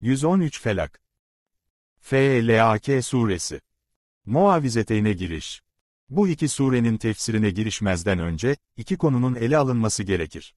113 Felak FLAK Suresi Muavizateyne giriş Bu iki surenin tefsirine girişmezden önce, iki konunun ele alınması gerekir.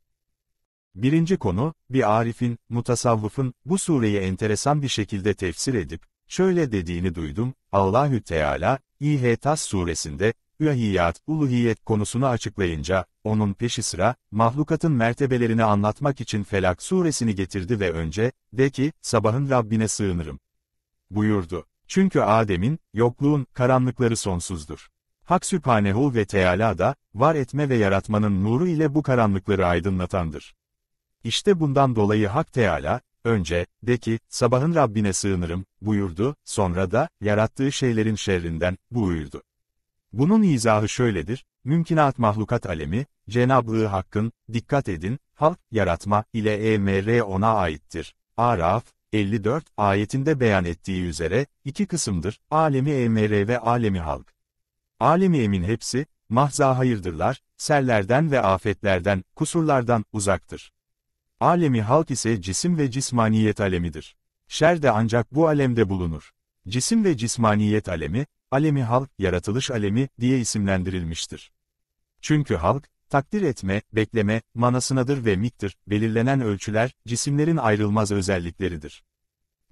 Birinci konu, bir arifin, mutasavvıfın, bu sureyi enteresan bir şekilde tefsir edip, şöyle dediğini duydum, Allahü Teala, İhetas suresinde, ühiyat, uluhiyet konusunu açıklayınca, onun peşi sıra, mahlukatın mertebelerini anlatmak için Felak suresini getirdi ve önce, de ki, sabahın Rabbine sığınırım. Buyurdu. Çünkü Adem'in, yokluğun, karanlıkları sonsuzdur. Hak Sübhanehu ve Teala da, var etme ve yaratmanın nuru ile bu karanlıkları aydınlatandır. İşte bundan dolayı Hak Teala, önce, de ki, sabahın Rabbine sığınırım, buyurdu, sonra da, yarattığı şeylerin şerrinden, buyurdu. Bunun izahı şöyledir, Mümkünat mahlukat alemi, Cenab-ı Hakk'ın, dikkat edin, halk, yaratma, ile emr ona aittir. Araf, 54 ayetinde beyan ettiği üzere, iki kısımdır, alemi emr ve alemi halk. Alemi emin hepsi, mahza hayırdırlar, serlerden ve afetlerden, kusurlardan uzaktır. Alemi halk ise cisim ve cismaniyet alemidir. Şer de ancak bu alemde bulunur. Cisim ve cismaniyet alemi, alemi halk, yaratılış alemi diye isimlendirilmiştir. Çünkü halk, takdir etme, bekleme, manasınadır ve miktir, belirlenen ölçüler, cisimlerin ayrılmaz özellikleridir.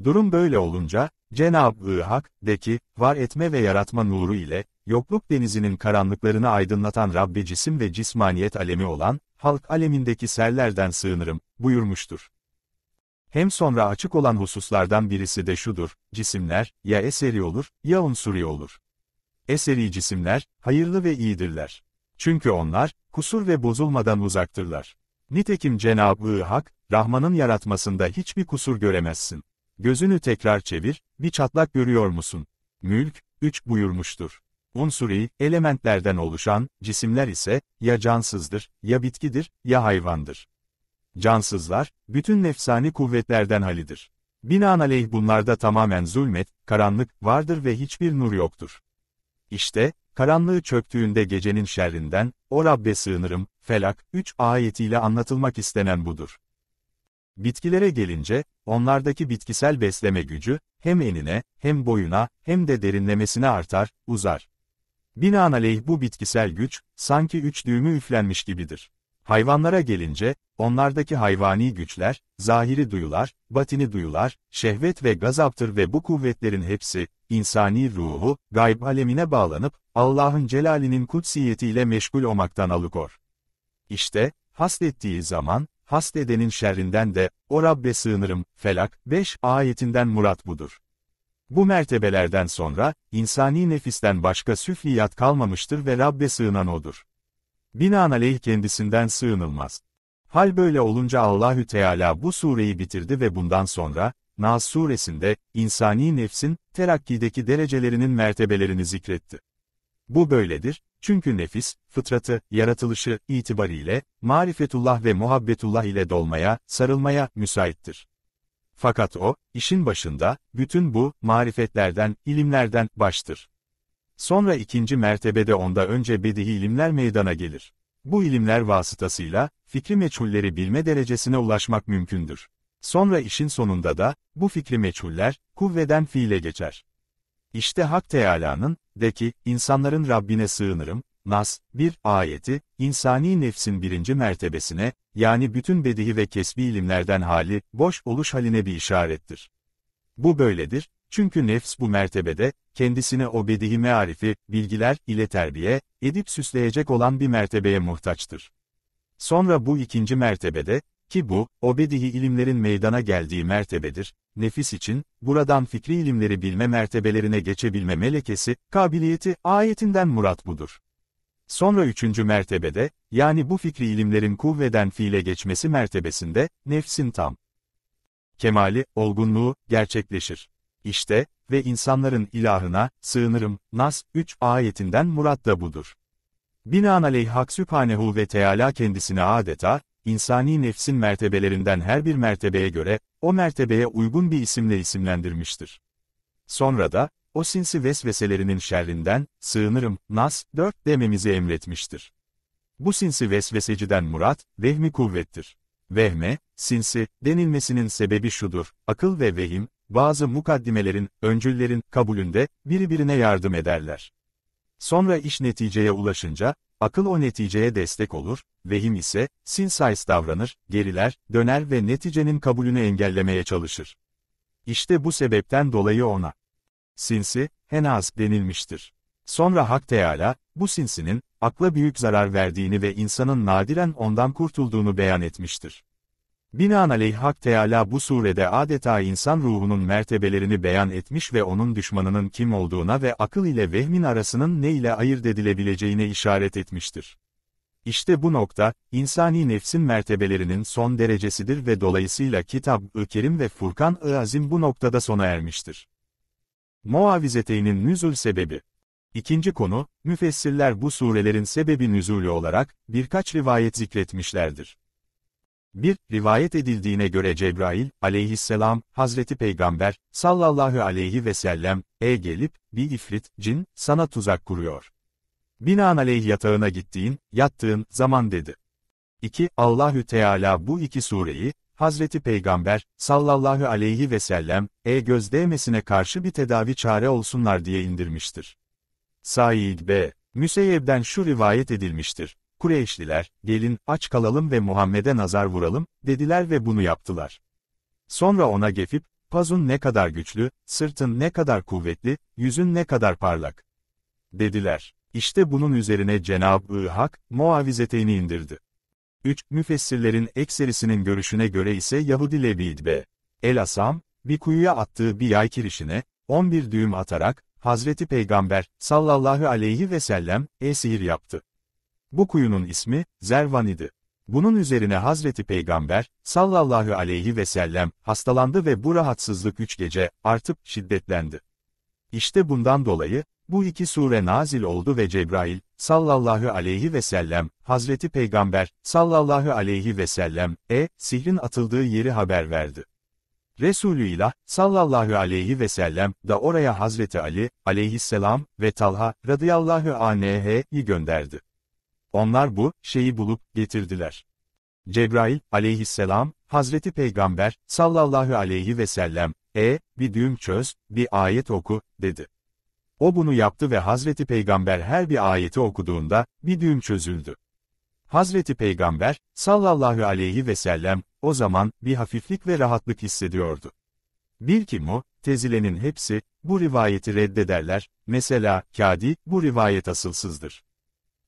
Durum böyle olunca, Cenab-ı Hak, de ki, var etme ve yaratma nuru ile, yokluk denizinin karanlıklarını aydınlatan Rabbi cisim ve cismaniyet alemi olan, halk alemindeki serlerden sığınırım, buyurmuştur. Hem sonra açık olan hususlardan birisi de şudur, cisimler, ya eseri olur, ya unsuri olur. Eseri cisimler, hayırlı ve iyidirler. Çünkü onlar, kusur ve bozulmadan uzaktırlar. Nitekim Cenab-ı Hak, Rahman'ın yaratmasında hiçbir kusur göremezsin. Gözünü tekrar çevir, bir çatlak görüyor musun? Mülk, üç buyurmuştur. Unsuri, elementlerden oluşan, cisimler ise, ya cansızdır, ya bitkidir, ya hayvandır cansızlar, bütün nefsani kuvvetlerden halidir. Binaenaleyh bunlarda tamamen zulmet, karanlık vardır ve hiçbir nur yoktur. İşte, karanlığı çöktüğünde gecenin şerrinden, o Rabbe sığınırım, Felak 3 ayetiyle anlatılmak istenen budur. Bitkilere gelince, onlardaki bitkisel besleme gücü, hem enine, hem boyuna, hem de derinlemesine artar, uzar. Binaenaleyh bu bitkisel güç, sanki üç düğümü üflenmiş gibidir. Hayvanlara gelince, onlardaki hayvani güçler, zahiri duyular, batini duyular, şehvet ve gazaptır ve bu kuvvetlerin hepsi, insani ruhu, gayb alemine bağlanıp, Allah'ın celalinin kutsiyetiyle meşgul olmaktan alıkor. İşte, haslettiği zaman, hasledenin şerrinden de, o Rabbe sığınırım, Felak 5 ayetinden murat budur. Bu mertebelerden sonra, insani nefisten başka süfliyat kalmamıştır ve Rabbe sığınan odur. Binaenaleyh kendisinden sığınılmaz. Hal böyle olunca Allahü Teala bu sureyi bitirdi ve bundan sonra, Nas suresinde, insani nefsin, terakkideki derecelerinin mertebelerini zikretti. Bu böyledir, çünkü nefis, fıtratı, yaratılışı, itibariyle, marifetullah ve muhabbetullah ile dolmaya, sarılmaya, müsaittir. Fakat o, işin başında, bütün bu, marifetlerden, ilimlerden, baştır. Sonra ikinci mertebede onda önce bedihi ilimler meydana gelir. Bu ilimler vasıtasıyla, fikri meçhulleri bilme derecesine ulaşmak mümkündür. Sonra işin sonunda da, bu fikri meçhuller, kuvveden fiile geçer. İşte Hak Teâlâ'nın, de ki, insanların Rabbine sığınırım, Nas, bir ayeti, insani nefsin birinci mertebesine, yani bütün bedihi ve kesbi ilimlerden hali, boş oluş haline bir işarettir. Bu böyledir, çünkü nefs bu mertebede, kendisine o bedihi mearifi, bilgiler ile terbiye, edip süsleyecek olan bir mertebeye muhtaçtır. Sonra bu ikinci mertebede, ki bu, o bedihi ilimlerin meydana geldiği mertebedir, nefis için, buradan fikri ilimleri bilme mertebelerine geçebilme melekesi, kabiliyeti, ayetinden murat budur. Sonra üçüncü mertebede, yani bu fikri ilimlerin kuvveden fiile geçmesi mertebesinde, nefsin tam kemali, olgunluğu, gerçekleşir. İşte, ve insanların ilahına, sığınırım, Nas, 3 ayetinden murat da budur. Binaenaleyh Hak Sübhanehu ve Teala kendisine adeta, insani nefsin mertebelerinden her bir mertebeye göre, o mertebeye uygun bir isimle isimlendirmiştir. Sonra da, o sinsi vesveselerinin şerrinden, sığınırım, Nas, 4 dememizi emretmiştir. Bu sinsi vesveseciden murat, vehmi kuvvettir. Vehme, sinsi, denilmesinin sebebi şudur, akıl ve vehim, bazı mukaddimelerin, öncüllerin, kabulünde, birbirine yardım ederler. Sonra iş neticeye ulaşınca, akıl o neticeye destek olur, vehim ise, sinsays davranır, geriler, döner ve neticenin kabulünü engellemeye çalışır. İşte bu sebepten dolayı ona, sinsi, henaz denilmiştir. Sonra Hak Teala, bu sinsinin, akla büyük zarar verdiğini ve insanın nadiren ondan kurtulduğunu beyan etmiştir. Binaenaleyh Hak Teala bu surede adeta insan ruhunun mertebelerini beyan etmiş ve onun düşmanının kim olduğuna ve akıl ile vehmin arasının ne ile ayırt edilebileceğine işaret etmiştir. İşte bu nokta, insani nefsin mertebelerinin son derecesidir ve dolayısıyla Kitab-ı Kerim ve Furkan-ı Azim bu noktada sona ermiştir. Muavizeteynin nüzul sebebi İkinci konu, müfessirler bu surelerin sebebi nüzulü olarak, birkaç rivayet zikretmişlerdir. 1. Rivayet edildiğine göre Cebrail, aleyhisselam, Hazreti Peygamber, sallallahu aleyhi ve sellem, e gelip, bir ifrit, cin, sana tuzak kuruyor. Binaenaleyh yatağına gittiğin, yattığın zaman dedi. 2. Allahü Teala bu iki sureyi, Hazreti Peygamber, sallallahu aleyhi ve sellem, e göz değmesine karşı bir tedavi çare olsunlar diye indirmiştir. Said B. Müseyyeb'den şu rivayet edilmiştir. Kureyşliler, gelin, aç kalalım ve Muhammed'e nazar vuralım, dediler ve bunu yaptılar. Sonra ona gefip, pazun ne kadar güçlü, sırtın ne kadar kuvvetli, yüzün ne kadar parlak. Dediler. İşte bunun üzerine Cenab-ı Hak, muavizeteyni indirdi. 3. Müfessirlerin ekserisinin görüşüne göre ise Yahudi Lebid ve El-Asam, bir kuyuya attığı bir yay kirişine, 11 düğüm atarak, Hazreti Peygamber, sallallahu aleyhi ve sellem, esir yaptı. Bu kuyunun ismi, Zervan idi. Bunun üzerine Hazreti Peygamber, sallallahu aleyhi ve sellem, hastalandı ve bu rahatsızlık üç gece, artıp, şiddetlendi. İşte bundan dolayı, bu iki sure nazil oldu ve Cebrail, sallallahu aleyhi ve sellem, Hazreti Peygamber, sallallahu aleyhi ve sellem, e, sihrin atıldığı yeri haber verdi. Resulü İlah, sallallahu aleyhi ve sellem, da oraya Hazreti Ali, aleyhisselam, ve Talha, radıyallahu anhe'yi gönderdi. Onlar bu şeyi bulup getirdiler. Cebrail aleyhisselam, Hazreti Peygamber sallallahu aleyhi ve sellem, e, bir düğüm çöz, bir ayet oku, dedi. O bunu yaptı ve Hazreti Peygamber her bir ayeti okuduğunda, bir düğüm çözüldü. Hazreti Peygamber, sallallahu aleyhi ve sellem, o zaman, bir hafiflik ve rahatlık hissediyordu. Bil ki mu, tezilenin hepsi, bu rivayeti reddederler, mesela, Kadi, bu rivayet asılsızdır.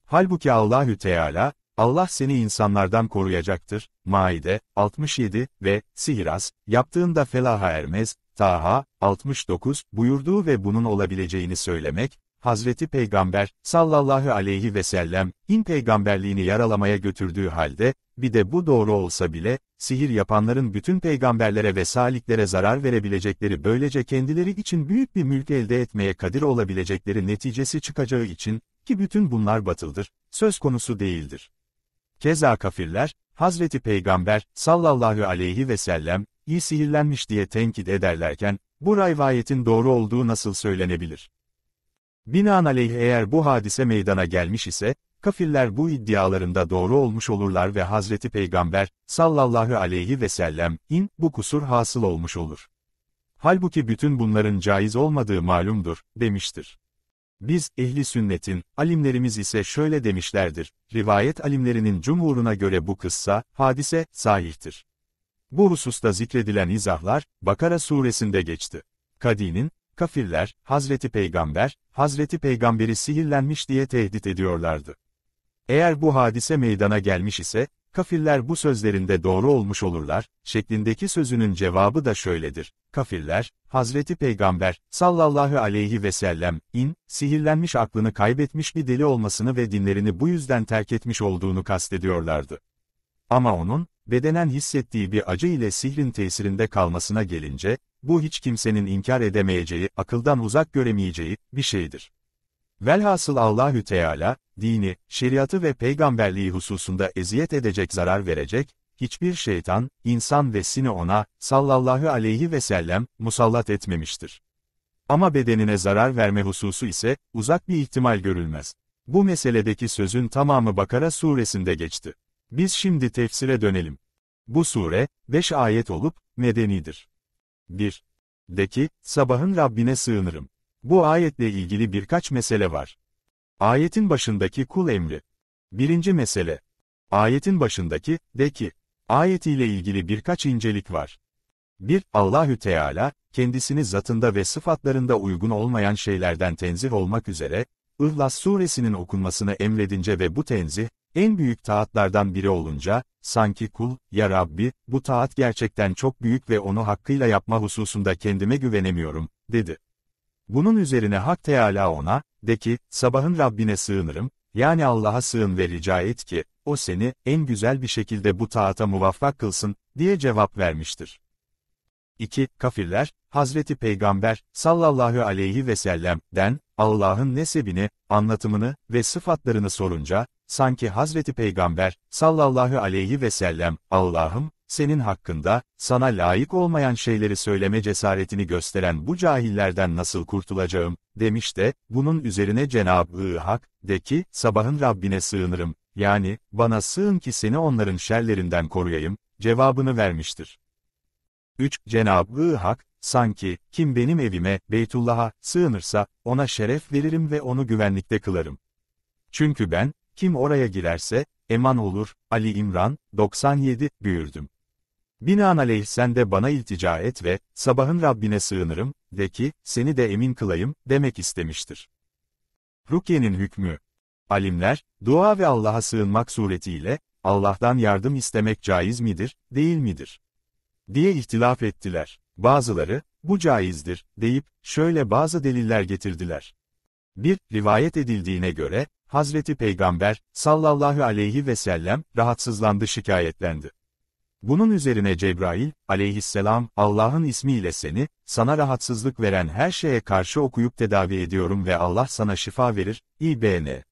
Halbuki Allahü Teala, Allah seni insanlardan koruyacaktır. Maide 67 ve Sihiraz, yaptığında felaha ermez, Taha 69 buyurduğu ve bunun olabileceğini söylemek, Hazreti Peygamber, sallallahu aleyhi ve sellem, in peygamberliğini yaralamaya götürdüğü halde, bir de bu doğru olsa bile, sihir yapanların bütün peygamberlere ve saliklere zarar verebilecekleri böylece kendileri için büyük bir mülk elde etmeye kadir olabilecekleri neticesi çıkacağı için, ki bütün bunlar batıldır, söz konusu değildir. Keza kafirler, Hazreti Peygamber, sallallahu aleyhi ve sellem, iyi sihirlenmiş diye tenkit ederlerken, bu rivayetin doğru olduğu nasıl söylenebilir? Binaenaleyh eğer bu hadise meydana gelmiş ise, kafirler bu iddialarında doğru olmuş olurlar ve Hazreti Peygamber, sallallahu aleyhi ve sellem, in, bu kusur hasıl olmuş olur. Halbuki bütün bunların caiz olmadığı malumdur, demiştir. Biz, ehli sünnetin, alimlerimiz ise şöyle demişlerdir, rivayet alimlerinin cumhuruna göre bu kıssa, hadise, sahihtir. Bu hususta zikredilen izahlar, Bakara suresinde geçti. Kadi'nin, Kafirler, Hazreti Peygamber, Hazreti Peygamberi sihirlenmiş diye tehdit ediyorlardı. Eğer bu hadise meydana gelmiş ise, kafirler bu sözlerinde doğru olmuş olurlar, şeklindeki sözünün cevabı da şöyledir. Kafirler, Hazreti Peygamber, sallallahu aleyhi ve sellem, in, sihirlenmiş aklını kaybetmiş bir deli olmasını ve dinlerini bu yüzden terk etmiş olduğunu kastediyorlardı. Ama onun, bedenen hissettiği bir acı ile sihrin tesirinde kalmasına gelince, bu hiç kimsenin inkar edemeyeceği, akıldan uzak göremeyeceği bir şeydir. Velhasıl Allahü Teala, dini, şeriatı ve peygamberliği hususunda eziyet edecek zarar verecek, hiçbir şeytan, insan ve sini ona, sallallahu aleyhi ve sellem, musallat etmemiştir. Ama bedenine zarar verme hususu ise, uzak bir ihtimal görülmez. Bu meseledeki sözün tamamı Bakara suresinde geçti. Biz şimdi tefsire dönelim. Bu sure, 5 ayet olup, medenidir. 1. De ki, sabahın Rabbine sığınırım. Bu ayetle ilgili birkaç mesele var. Ayetin başındaki kul emri. Birinci mesele. Ayetin başındaki, de ki, ayetiyle ilgili birkaç incelik var. 1. Allahü Teala, kendisini zatında ve sıfatlarında uygun olmayan şeylerden tenzih olmak üzere, İhlas suresinin okunmasını emredince ve bu tenzih, en büyük taatlardan biri olunca, sanki kul, ya Rabbi, bu taat gerçekten çok büyük ve onu hakkıyla yapma hususunda kendime güvenemiyorum, dedi. Bunun üzerine Hak Teala ona, de ki, sabahın Rabbine sığınırım, yani Allah'a sığın ve rica et ki, o seni, en güzel bir şekilde bu taata muvaffak kılsın, diye cevap vermiştir. 2. Kafirler, Hazreti Peygamber, sallallahu aleyhi ve sellem'den, Allah'ın nesebini, anlatımını ve sıfatlarını sorunca, sanki Hazreti Peygamber, sallallahu aleyhi ve sellem, Allah'ım, senin hakkında, sana layık olmayan şeyleri söyleme cesaretini gösteren bu cahillerden nasıl kurtulacağım, demiş de, bunun üzerine Cenab-ı Hak, de ki, sabahın Rabbine sığınırım, yani, bana sığın ki seni onların şerlerinden koruyayım, cevabını vermiştir. 3. Cenab-ı Hak, sanki, kim benim evime, Beytullah'a, sığınırsa, ona şeref veririm ve onu güvenlikte kılarım. Çünkü ben, kim oraya girerse, eman olur, Ali İmran, 97, büyürdüm. Binaenaleyh sen de bana iltica et ve, sabahın Rabbine sığınırım, de ki, seni de emin kılayım, demek istemiştir. Rukiye'nin hükmü. Alimler, dua ve Allah'a sığınmak suretiyle, Allah'tan yardım istemek caiz midir, değil midir? diye ihtilaf ettiler. Bazıları, bu caizdir, deyip, şöyle bazı deliller getirdiler. Bir, rivayet edildiğine göre, Hazreti Peygamber, sallallahu aleyhi ve sellem, rahatsızlandı şikayetlendi. Bunun üzerine Cebrail, aleyhisselam, Allah'ın ismiyle seni, sana rahatsızlık veren her şeye karşı okuyup tedavi ediyorum ve Allah sana şifa verir, İBN.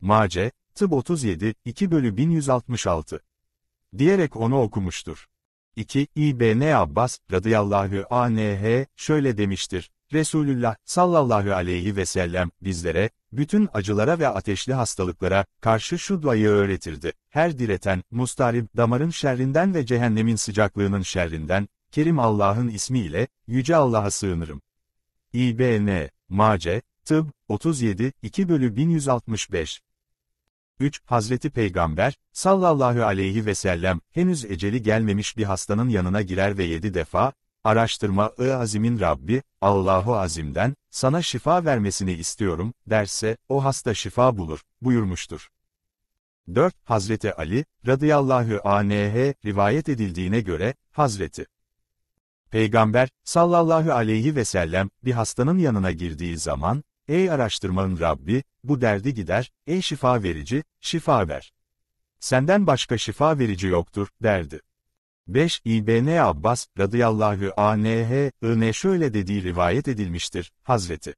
Mace, Tıp 37, 2 bölü 1166. Diyerek onu okumuştur. 2. İbn Abbas, radıyallahu anh, şöyle demiştir, Resulullah sallallahu aleyhi ve sellem bizlere, bütün acılara ve ateşli hastalıklara karşı şu duayı öğretirdi. Her direten, mustarip damarın şerrinden ve cehennemin sıcaklığının şerrinden, Kerim Allah'ın ismiyle, Yüce Allah'a sığınırım. İBN, Mace, Tıb, 37, 2 bölü 1165 3. Hazreti Peygamber, sallallahu aleyhi ve sellem, henüz eceli gelmemiş bir hastanın yanına girer ve yedi defa, araştırma-ı azimin Rabbi, Allahu azimden, sana şifa vermesini istiyorum, derse, o hasta şifa bulur, buyurmuştur. 4. Hazreti Ali, radıyallahu anh, rivayet edildiğine göre, Hazreti Peygamber, sallallahu aleyhi ve sellem, bir hastanın yanına girdiği zaman, Ey araştırmanın Rabbi, bu derdi gider, ey şifa verici, şifa ver. Senden başka şifa verici yoktur, derdi. 5. İbn Abbas, radıyallahu anh, şöyle dediği rivayet edilmiştir, Hazreti.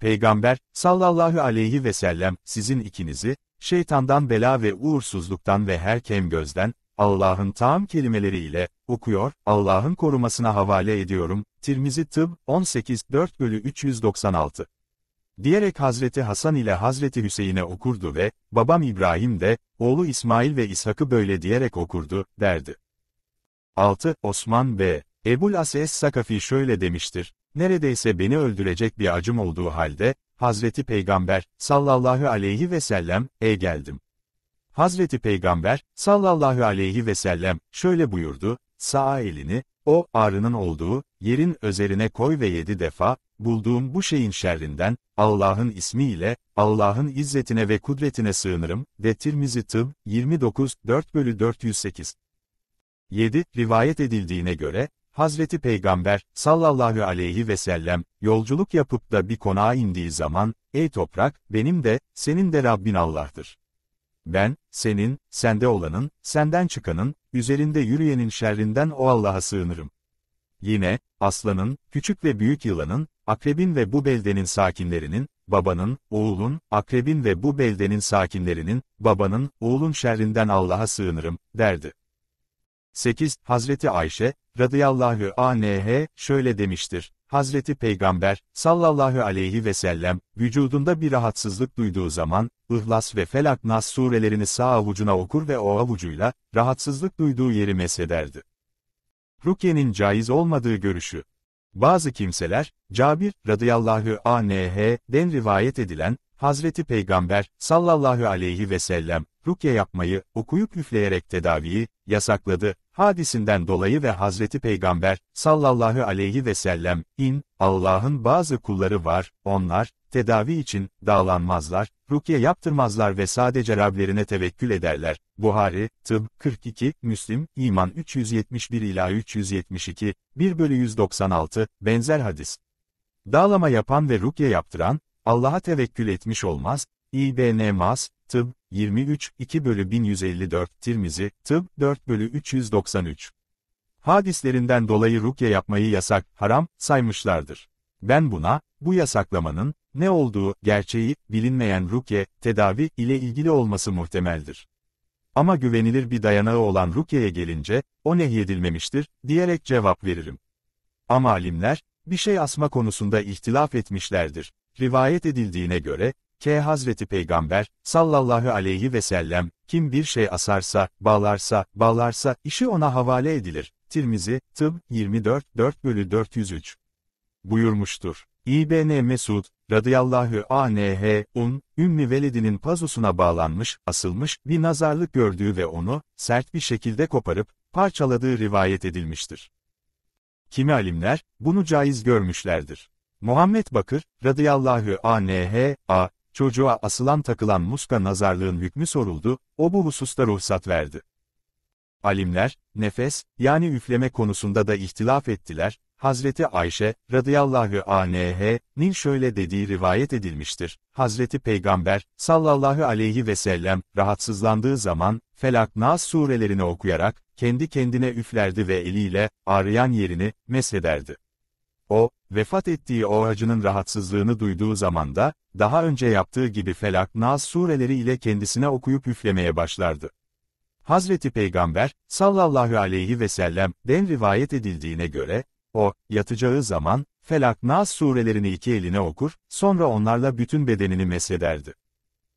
Peygamber, sallallahu aleyhi ve sellem, sizin ikinizi, şeytandan bela ve uğursuzluktan ve her kem gözden, Allah'ın tam kelimeleriyle, okuyor, Allah'ın korumasına havale ediyorum, Tirmizi Tıb, 18, 4 bölü 396. Diyerek Hazreti Hasan ile Hazreti Hüseyin'e okurdu ve, babam İbrahim de, oğlu İsmail ve İshak'ı böyle diyerek okurdu, derdi. 6. Osman B. Ebul Ases sakafi şöyle demiştir, neredeyse beni öldürecek bir acım olduğu halde, Hazreti Peygamber, sallallahu aleyhi ve sellem, e geldim. Hazreti Peygamber, sallallahu aleyhi ve sellem, şöyle buyurdu, sağ elini, o, ağrının olduğu, yerin üzerine koy ve yedi defa, bulduğum bu şeyin şerrinden, Allah'ın ismiyle, Allah'ın izzetine ve kudretine sığınırım, ve Tıb, 29, 4 bölü 408. 7. Rivayet edildiğine göre, Hazreti Peygamber, sallallahu aleyhi ve sellem, yolculuk yapıp da bir konağa indiği zaman, ey toprak, benim de, senin de Rabbin Allah'tır. Ben, senin, sende olanın, senden çıkanın, üzerinde yürüyenin şerrinden o Allah'a sığınırım. Yine, aslanın, küçük ve büyük yılanın, akrebin ve bu beldenin sakinlerinin, babanın, oğulun, akrebin ve bu beldenin sakinlerinin, babanın, oğulun şerrinden Allah'a sığınırım, derdi. 8. Hazreti Ayşe, radıyallahu anh, şöyle demiştir. Hazreti Peygamber, sallallahu aleyhi ve sellem, vücudunda bir rahatsızlık duyduğu zaman, İhlas ve Felak Nas surelerini sağ avucuna okur ve o avucuyla, rahatsızlık duyduğu yeri mesederdi. Rukye'nin caiz olmadığı görüşü. Bazı kimseler, Cabir, radıyallahu den rivayet edilen, Hazreti Peygamber, sallallahu aleyhi ve sellem, rukye yapmayı, okuyup üfleyerek tedaviyi, yasakladı, hadisinden dolayı ve Hazreti Peygamber, sallallahu aleyhi ve sellem, in, Allah'ın bazı kulları var, onlar, tedavi için, dağlanmazlar, rukiye yaptırmazlar ve sadece Rablerine tevekkül ederler. Buhari, Tıp, 42, Müslim, İman 371 ila 372, 1 bölü 196, benzer hadis. Dağlama yapan ve rukiye yaptıran, Allah'a tevekkül etmiş olmaz, İBN Mas, Tıp, 23, 2 bölü 1154, Tirmizi, Tıb, 4 bölü 393. Hadislerinden dolayı rukye yapmayı yasak, haram, saymışlardır. Ben buna, bu yasaklamanın, ne olduğu, gerçeği, bilinmeyen rukye, tedavi, ile ilgili olması muhtemeldir. Ama güvenilir bir dayanağı olan rukyeye gelince, o nehyedilmemiştir, diyerek cevap veririm. Ama alimler, bir şey asma konusunda ihtilaf etmişlerdir. Rivayet edildiğine göre, K. Hazreti Peygamber, sallallahu aleyhi ve sellem, kim bir şey asarsa, bağlarsa, bağlarsa, işi ona havale edilir. Tirmizi, Tıb, 24, 4 bölü 403 buyurmuştur. İbn Mesud, radıyallahu anh, un, ümmi Velid'inin pazusuna bağlanmış, asılmış, bir nazarlık gördüğü ve onu, sert bir şekilde koparıp, parçaladığı rivayet edilmiştir. Kimi alimler, bunu caiz görmüşlerdir. Muhammed Bakır, radıyallahu anh, a, çocuğa asılan takılan muska nazarlığın hükmü soruldu, o bu hususta ruhsat verdi. Alimler, nefes, yani üfleme konusunda da ihtilaf ettiler, Hazreti Ayşe, radıyallahu anh'nin şöyle dediği rivayet edilmiştir. Hazreti Peygamber, sallallahu aleyhi ve sellem, rahatsızlandığı zaman, Felak Nas surelerini okuyarak, kendi kendine üflerdi ve eliyle, ağrıyan yerini, mesederdi. O, Vefat ettiği o hacının rahatsızlığını duyduğu zaman da, daha önce yaptığı gibi felak naz sureleri ile kendisine okuyup üflemeye başlardı. Hazreti Peygamber, sallallahu aleyhi ve sellem, den rivayet edildiğine göre, o, yatacağı zaman, felak naz surelerini iki eline okur, sonra onlarla bütün bedenini mesederdi.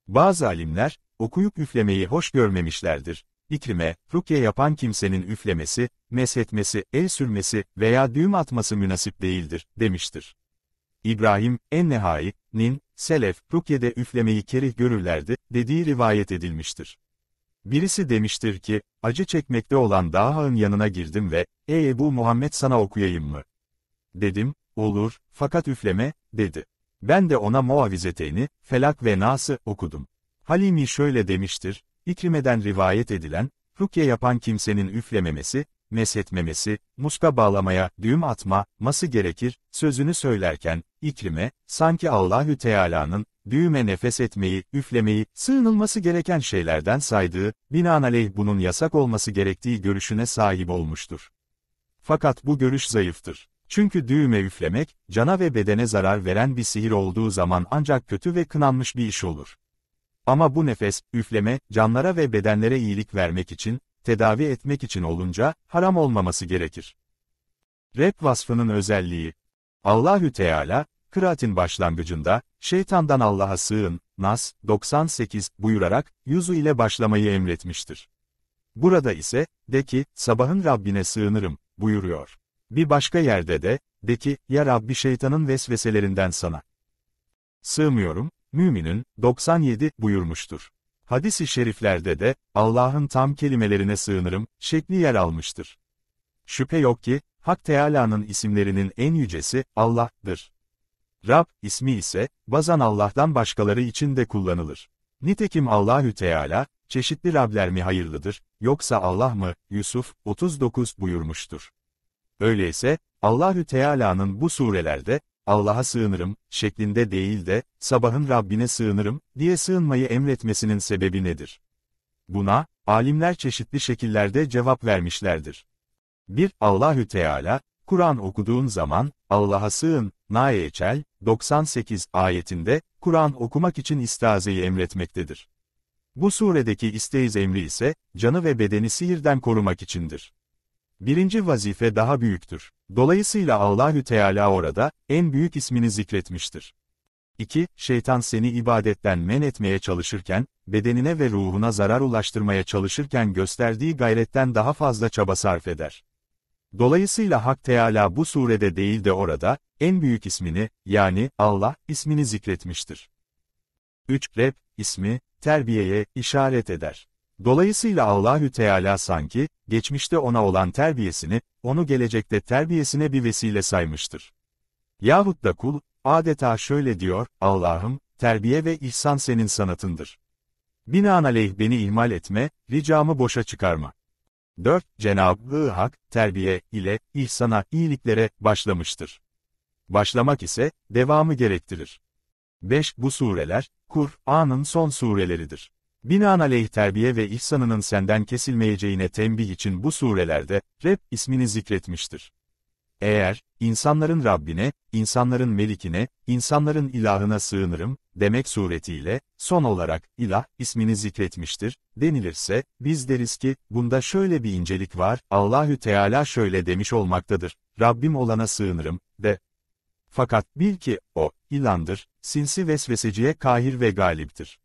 Bazı alimler, okuyup üflemeyi hoş görmemişlerdir ikrime, rukye yapan kimsenin üflemesi, meshetmesi, el sürmesi veya düğüm atması münasip değildir, demiştir. İbrahim, nin, Selef, Rukye'de üflemeyi kerih görürlerdi, dediği rivayet edilmiştir. Birisi demiştir ki, acı çekmekte olan Daha'ın yanına girdim ve, ''Ey Ebu Muhammed sana okuyayım mı?'' Dedim, ''Olur, fakat üfleme'' dedi. Ben de ona Muavizeteyni, Felak ve Nas'ı okudum. Halimi şöyle demiştir, İkrimeden rivayet edilen, rukye yapan kimsenin üflememesi, meshetmemesi, muska bağlamaya, düğüm atma, ması gerekir, sözünü söylerken, ikrime, sanki Allahü Teala'nın, düğüme nefes etmeyi, üflemeyi, sığınılması gereken şeylerden saydığı, binaenaleyh bunun yasak olması gerektiği görüşüne sahip olmuştur. Fakat bu görüş zayıftır. Çünkü düğüme üflemek, cana ve bedene zarar veren bir sihir olduğu zaman ancak kötü ve kınanmış bir iş olur. Ama bu nefes, üfleme, canlara ve bedenlere iyilik vermek için, tedavi etmek için olunca, haram olmaması gerekir. Rep vasfının özelliği Allahü Teala, kıraatin başlangıcında, şeytandan Allah'a sığın, Nas 98 buyurarak, yüzü ile başlamayı emretmiştir. Burada ise, de ki, sabahın Rabbine sığınırım, buyuruyor. Bir başka yerde de, de ki, ya Rabbi şeytanın vesveselerinden sana. Sığmıyorum, Mümin'in, 97, buyurmuştur. Hadis-i şeriflerde de, Allah'ın tam kelimelerine sığınırım, şekli yer almıştır. Şüphe yok ki, Hak Teâlâ'nın isimlerinin en yücesi, Allah'dır. Rab, ismi ise, bazan Allah'tan başkaları için de kullanılır. Nitekim Allahü Teala, çeşitli Rabler mi hayırlıdır, yoksa Allah mı, Yusuf, 39 buyurmuştur. Öyleyse, Allahü Teala'nın bu surelerde, Allah'a sığınırım, şeklinde değil de, sabahın Rabbine sığınırım, diye sığınmayı emretmesinin sebebi nedir? Buna, alimler çeşitli şekillerde cevap vermişlerdir. 1. Allahü Teala, Kur'an okuduğun zaman, Allah'a sığın, Naye 98 ayetinde, Kur'an okumak için istazeyi emretmektedir. Bu suredeki isteiz emri ise, canı ve bedeni sihirden korumak içindir. Birinci vazife daha büyüktür. Dolayısıyla Allahü Teala orada, en büyük ismini zikretmiştir. 2. Şeytan seni ibadetten men etmeye çalışırken, bedenine ve ruhuna zarar ulaştırmaya çalışırken gösterdiği gayretten daha fazla çaba sarf eder. Dolayısıyla Hak Teala bu surede değil de orada, en büyük ismini, yani Allah, ismini zikretmiştir. 3. rep ismi, terbiyeye işaret eder. Dolayısıyla Allahü Teala sanki, geçmişte ona olan terbiyesini, onu gelecekte terbiyesine bir vesile saymıştır. Yahut da kul, adeta şöyle diyor, Allah'ım, terbiye ve ihsan senin sanatındır. Binaenaleyh beni ihmal etme, ricamı boşa çıkarma. 4. Cenab-ı Hak, terbiye ile ihsana, iyiliklere başlamıştır. Başlamak ise, devamı gerektirir. 5. Bu sureler, Kur'an'ın son sureleridir. Binaenaleyh terbiye ve ihsanının senden kesilmeyeceğine tembih için bu surelerde, Reb ismini zikretmiştir. Eğer, insanların Rabbine, insanların Melikine, insanların ilahına sığınırım, demek suretiyle, son olarak, ilah, ismini zikretmiştir, denilirse, biz deriz ki, bunda şöyle bir incelik var, Allahü Teala şöyle demiş olmaktadır, Rabbim olana sığınırım, de. Fakat bil ki, o, ilandır, sinsi vesveseciye kahir ve galiptir.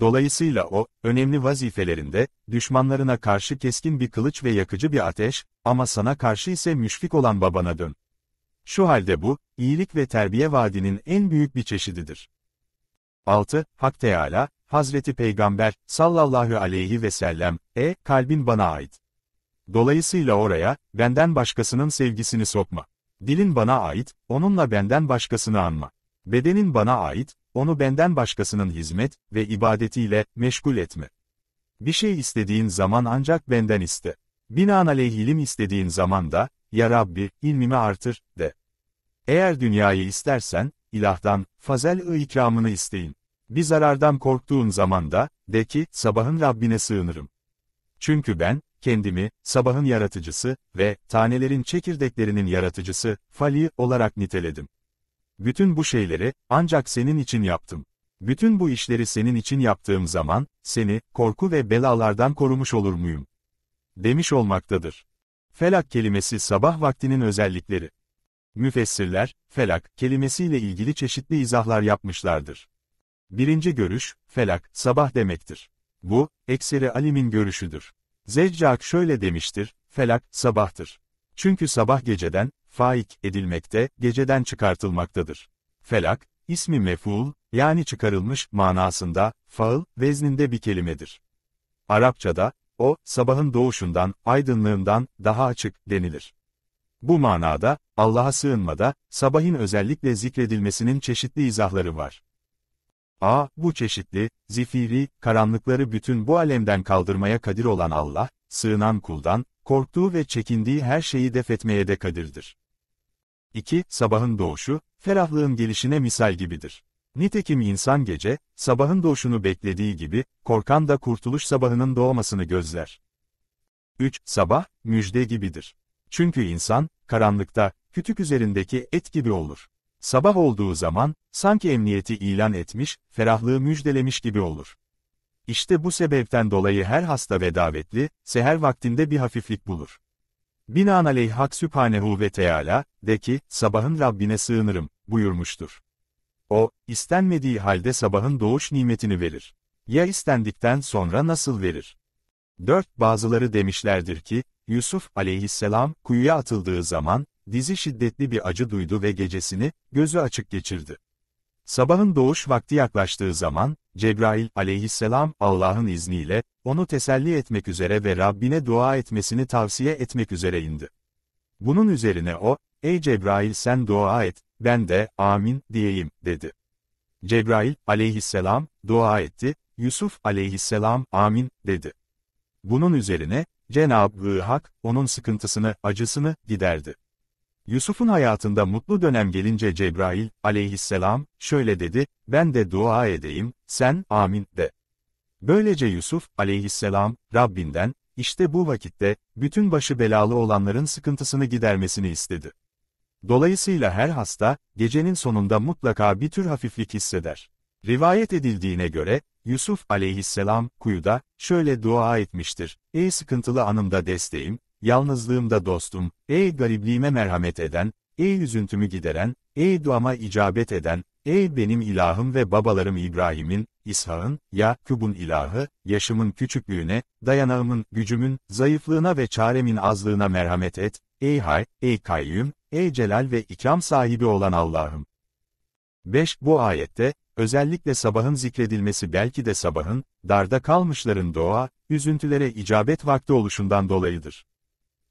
Dolayısıyla o, önemli vazifelerinde, düşmanlarına karşı keskin bir kılıç ve yakıcı bir ateş, ama sana karşı ise müşfik olan babana dön. Şu halde bu, iyilik ve terbiye vaadinin en büyük bir çeşididir. 6. Hak Teala, Hazreti Peygamber, sallallahu aleyhi ve sellem, e, kalbin bana ait. Dolayısıyla oraya, benden başkasının sevgisini sokma. Dilin bana ait, onunla benden başkasını anma. Bedenin bana ait, onu benden başkasının hizmet ve ibadetiyle meşgul etme. Bir şey istediğin zaman ancak benden iste. Binaenaleyh ilim istediğin zaman da, ya Rabbi, ilmimi artır, de. Eğer dünyayı istersen, ilahdan fazel-ı ikramını isteyin. Bir zarardan korktuğun zaman da, de ki, sabahın Rabbine sığınırım. Çünkü ben, kendimi, sabahın yaratıcısı ve tanelerin çekirdeklerinin yaratıcısı, fali olarak niteledim. Bütün bu şeyleri, ancak senin için yaptım. Bütün bu işleri senin için yaptığım zaman, seni, korku ve belalardan korumuş olur muyum? Demiş olmaktadır. Felak kelimesi sabah vaktinin özellikleri. Müfessirler, felak kelimesiyle ilgili çeşitli izahlar yapmışlardır. Birinci görüş, felak, sabah demektir. Bu, ekseri alimin görüşüdür. Zeccak şöyle demiştir, felak, sabahtır. Çünkü sabah geceden, faik edilmekte, geceden çıkartılmaktadır. Felak, ismi meful, yani çıkarılmış manasında, faıl, vezninde bir kelimedir. Arapçada, o, sabahın doğuşundan, aydınlığından, daha açık, denilir. Bu manada, Allah'a sığınmada, sabahın özellikle zikredilmesinin çeşitli izahları var. A. Bu çeşitli, zifiri, karanlıkları bütün bu alemden kaldırmaya kadir olan Allah, sığınan kuldan, korktuğu ve çekindiği her şeyi def etmeye de kadirdir. 2. Sabahın doğuşu, ferahlığın gelişine misal gibidir. Nitekim insan gece, sabahın doğuşunu beklediği gibi, korkan da kurtuluş sabahının doğmasını gözler. 3. Sabah, müjde gibidir. Çünkü insan, karanlıkta, kütük üzerindeki et gibi olur. Sabah olduğu zaman, sanki emniyeti ilan etmiş, ferahlığı müjdelemiş gibi olur. İşte bu sebepten dolayı her hasta ve davetli, seher vaktinde bir hafiflik bulur. Binaenaleyh Hak Sübhanehu ve Teala, de ki, sabahın Rabbine sığınırım, buyurmuştur. O, istenmediği halde sabahın doğuş nimetini verir. Ya istendikten sonra nasıl verir? 4. Bazıları demişlerdir ki, Yusuf aleyhisselam, kuyuya atıldığı zaman, dizi şiddetli bir acı duydu ve gecesini, gözü açık geçirdi. Sabahın doğuş vakti yaklaştığı zaman, Cebrail aleyhisselam Allah'ın izniyle, onu teselli etmek üzere ve Rabbine dua etmesini tavsiye etmek üzere indi. Bunun üzerine o, ey Cebrail sen dua et, ben de amin diyeyim dedi. Cebrail aleyhisselam dua etti, Yusuf aleyhisselam amin dedi. Bunun üzerine Cenab-ı Hak onun sıkıntısını, acısını giderdi. Yusuf'un hayatında mutlu dönem gelince Cebrail, aleyhisselam, şöyle dedi, ben de dua edeyim, sen, amin, de. Böylece Yusuf, aleyhisselam, Rabbinden, işte bu vakitte, bütün başı belalı olanların sıkıntısını gidermesini istedi. Dolayısıyla her hasta, gecenin sonunda mutlaka bir tür hafiflik hisseder. Rivayet edildiğine göre, Yusuf aleyhisselam, kuyuda, şöyle dua etmiştir, ey sıkıntılı anımda desteğim, Yalnızlığımda dostum, ey garibliğime merhamet eden, ey üzüntümü gideren, ey duama icabet eden, ey benim ilahım ve babalarım İbrahim'in, İshak'ın, Yakub'un ilahı, yaşımın küçüklüğüne, dayanağımın, gücümün, zayıflığına ve çaremin azlığına merhamet et, ey hay, ey kayyum, ey celal ve ikram sahibi olan Allah'ım. 5. Bu ayette, özellikle sabahın zikredilmesi belki de sabahın, darda kalmışların doğa, üzüntülere icabet vakti oluşundan dolayıdır.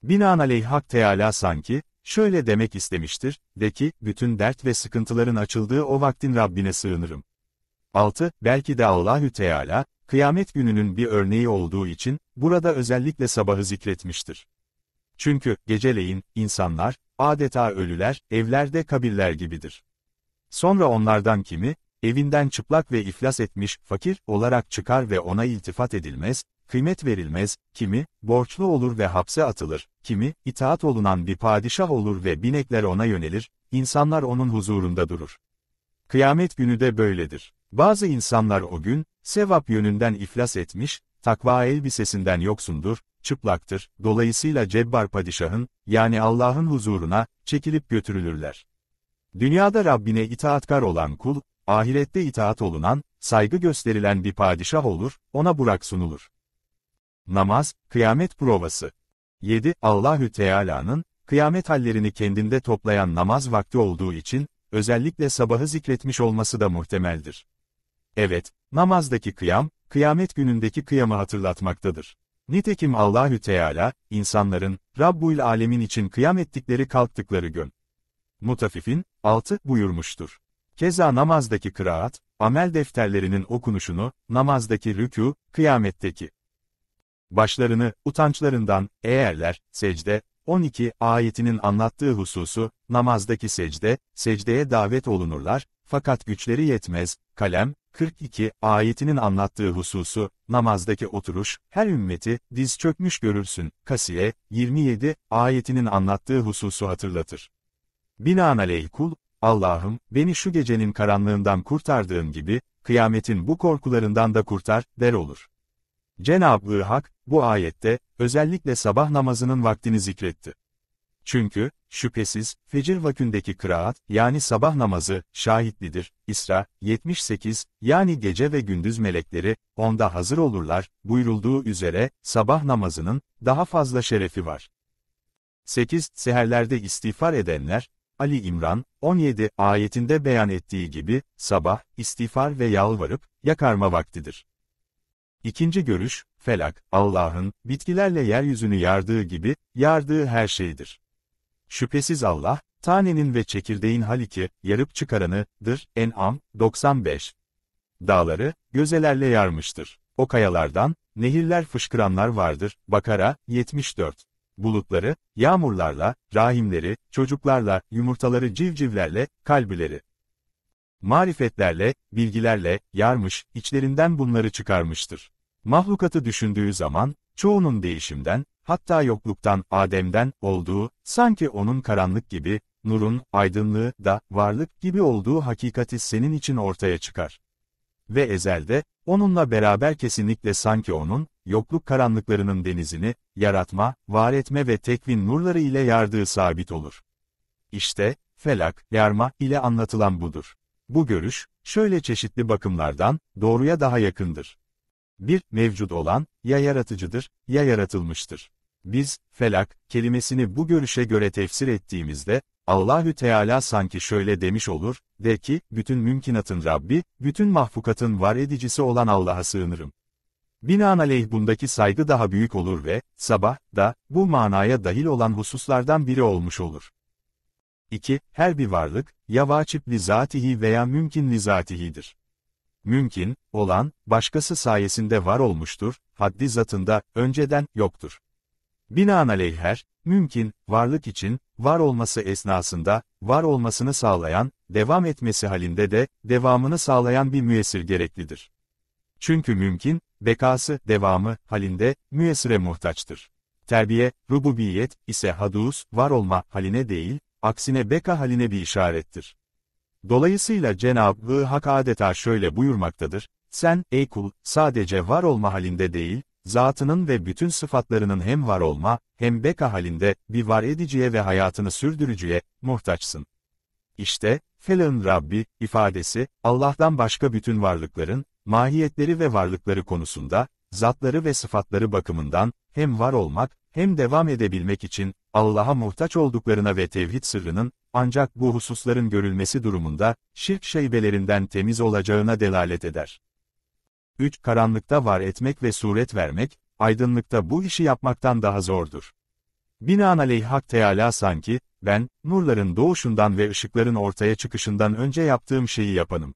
Binaenaleyh Hak Teala sanki, şöyle demek istemiştir, de ki, bütün dert ve sıkıntıların açıldığı o vaktin Rabbine sığınırım. 6. Belki de Allahü Teala, kıyamet gününün bir örneği olduğu için, burada özellikle sabahı zikretmiştir. Çünkü, geceleyin, insanlar, adeta ölüler, evlerde kabirler gibidir. Sonra onlardan kimi, evinden çıplak ve iflas etmiş, fakir olarak çıkar ve ona iltifat edilmez, kıymet verilmez, kimi, borçlu olur ve hapse atılır, kimi, itaat olunan bir padişah olur ve binekler ona yönelir, insanlar onun huzurunda durur. Kıyamet günü de böyledir. Bazı insanlar o gün, sevap yönünden iflas etmiş, takva elbisesinden yoksundur, çıplaktır, dolayısıyla Cebbar Padişah'ın, yani Allah'ın huzuruna, çekilip götürülürler. Dünyada Rabbine itaatkar olan kul, ahirette itaat olunan, saygı gösterilen bir padişah olur, ona burak sunulur. Namaz, kıyamet provası. 7. Allahü Teala'nın, kıyamet hallerini kendinde toplayan namaz vakti olduğu için, özellikle sabahı zikretmiş olması da muhtemeldir. Evet, namazdaki kıyam, kıyamet günündeki kıyamı hatırlatmaktadır. Nitekim Allahü Teala, insanların, Rabbul Alemin için kıyam ettikleri kalktıkları gün. Mutafifin, 6 buyurmuştur. Keza namazdaki kıraat, amel defterlerinin okunuşunu, namazdaki rükû, kıyametteki başlarını utançlarından eğerler, secde, 12 ayetinin anlattığı hususu, namazdaki secde, secdeye davet olunurlar, fakat güçleri yetmez, kalem, 42 ayetinin anlattığı hususu, namazdaki oturuş, her ümmeti, diz çökmüş görürsün, kasiye, 27 ayetinin anlattığı hususu hatırlatır. Binaenaleyh kul, Allah'ım, beni şu gecenin karanlığından kurtardığın gibi, kıyametin bu korkularından da kurtar, der olur. Cenab-ı Hak, bu ayette, özellikle sabah namazının vaktini zikretti. Çünkü, şüphesiz, fecir vakündeki kıraat, yani sabah namazı, şahitlidir. İsra, 78, yani gece ve gündüz melekleri, onda hazır olurlar, buyurulduğu üzere, sabah namazının, daha fazla şerefi var. 8. Seherlerde istiğfar edenler, Ali İmran, 17 ayetinde beyan ettiği gibi, sabah, istiğfar ve yalvarıp, yakarma vaktidir. İkinci görüş, felak, Allah'ın, bitkilerle yeryüzünü yardığı gibi, yardığı her şeydir. Şüphesiz Allah, tanenin ve çekirdeğin haliki, yarıp çıkaranıdır, En'am, 95. Dağları, gözelerle yarmıştır. O kayalardan, nehirler fışkıranlar vardır, Bakara, 74. Bulutları, yağmurlarla, rahimleri, çocuklarla, yumurtaları civcivlerle, kalbileri. Marifetlerle, bilgilerle, yarmış, içlerinden bunları çıkarmıştır. Mahlukatı düşündüğü zaman, çoğunun değişimden, hatta yokluktan, Adem'den olduğu, sanki onun karanlık gibi, nurun, aydınlığı da, varlık gibi olduğu hakikati senin için ortaya çıkar. Ve ezelde, onunla beraber kesinlikle sanki onun, yokluk karanlıklarının denizini, yaratma, var etme ve tekvin nurları ile yardığı sabit olur. İşte, felak, yarma ile anlatılan budur. Bu görüş, şöyle çeşitli bakımlardan, doğruya daha yakındır. Bir, mevcut olan, ya yaratıcıdır, ya yaratılmıştır. Biz, felak, kelimesini bu görüşe göre tefsir ettiğimizde, Allahü Teala sanki şöyle demiş olur, de ki, bütün mümkünatın Rabbi, bütün mahfukatın var edicisi olan Allah'a sığınırım. Binaenaleyh bundaki saygı daha büyük olur ve, sabah, da, bu manaya dahil olan hususlardan biri olmuş olur. 2. Her bir varlık, ya vacip li zatihi veya mümkün li zatihidir mümkün, olan, başkası sayesinde var olmuştur, haddi zatında, önceden, yoktur. Binaenaleyh her, mümkün, varlık için, var olması esnasında, var olmasını sağlayan, devam etmesi halinde de, devamını sağlayan bir müessir gereklidir. Çünkü mümkün, bekası, devamı, halinde, müessire muhtaçtır. Terbiye, rububiyet, ise hadus, var olma, haline değil, aksine beka haline bir işarettir. Dolayısıyla Cenab-ı Hak adeta şöyle buyurmaktadır, sen, ey kul, sadece var olma halinde değil, zatının ve bütün sıfatlarının hem var olma, hem beka halinde, bir var ediciye ve hayatını sürdürücüye, muhtaçsın. İşte, Fel'ın Rabbi, ifadesi, Allah'tan başka bütün varlıkların, mahiyetleri ve varlıkları konusunda, zatları ve sıfatları bakımından, hem var olmak, hem devam edebilmek için, Allah'a muhtaç olduklarına ve tevhid sırrının, ancak bu hususların görülmesi durumunda, şirk şeybelerinden temiz olacağına delalet eder. 3. Karanlıkta var etmek ve suret vermek, aydınlıkta bu işi yapmaktan daha zordur. Binaenaleyh Hak Teala sanki, ben, nurların doğuşundan ve ışıkların ortaya çıkışından önce yaptığım şeyi yapanım.